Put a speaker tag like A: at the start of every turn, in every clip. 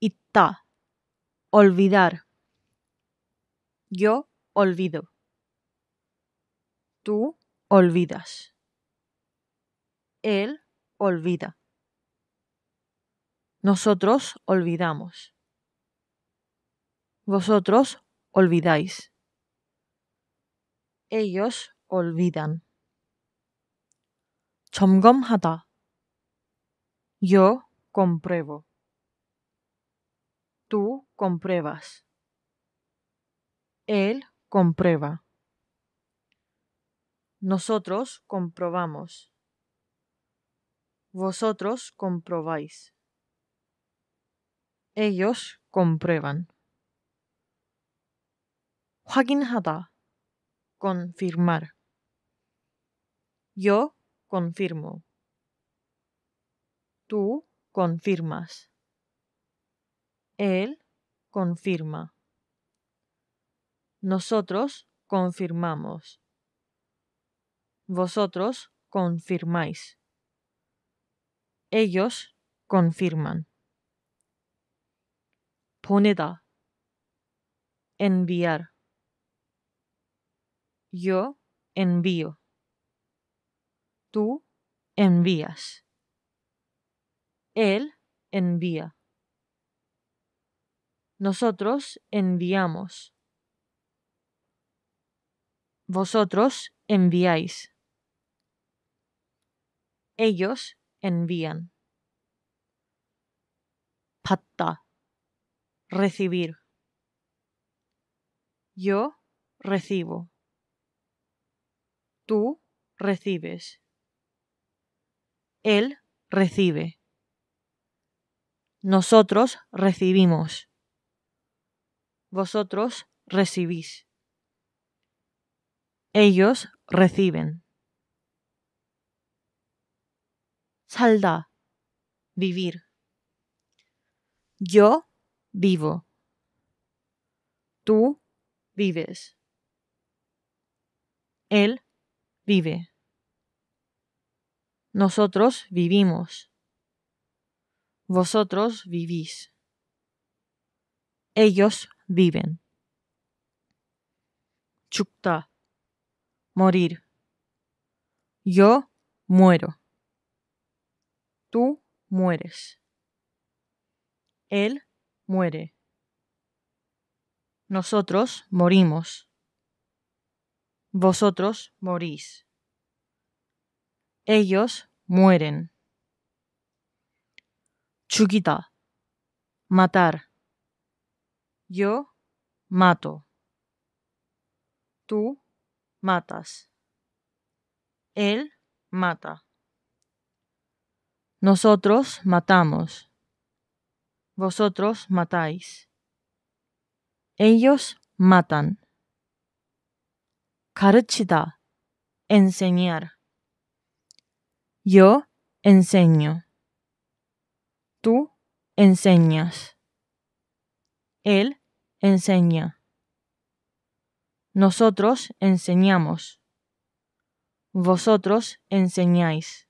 A: Itta. Olvidar. Yo olvido. Tú olvidas. Él olvida. Nosotros olvidamos. Vosotros olvidáis. Ellos olvidan. 점검하다. Yo compruebo. Tú compruebas. Él comprueba. Nosotros comprobamos. Vosotros comprobáis. Ellos comprueban. 확인하다. Confirmar. Yo confirmo. Tú confirmas. Él confirma. Nosotros confirmamos. Vosotros confirmáis. Ellos confirman. poneda Enviar. Yo envío. Tú envías. Él envía nosotros enviamos. Vosotros enviáis. Ellos envían. Patta. Recibir. Yo recibo. Tú recibes. Él recibe. Nosotros recibimos. Vosotros recibís. Ellos reciben. Salda. Vivir. Yo vivo. Tú vives. Él vive. Nosotros vivimos. Vosotros vivís. Ellos viven. Chukta, morir. Yo muero. Tú mueres. Él muere. Nosotros morimos. Vosotros morís. Ellos mueren. Chukita. Matar. Yo mato. Tú matas. Él mata. Nosotros matamos. Vosotros matáis. Ellos matan. Karuchita, Enseñar. Yo enseño. Tú enseñas. Él enseña. Nosotros enseñamos. Vosotros enseñáis.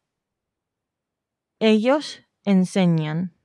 A: Ellos enseñan.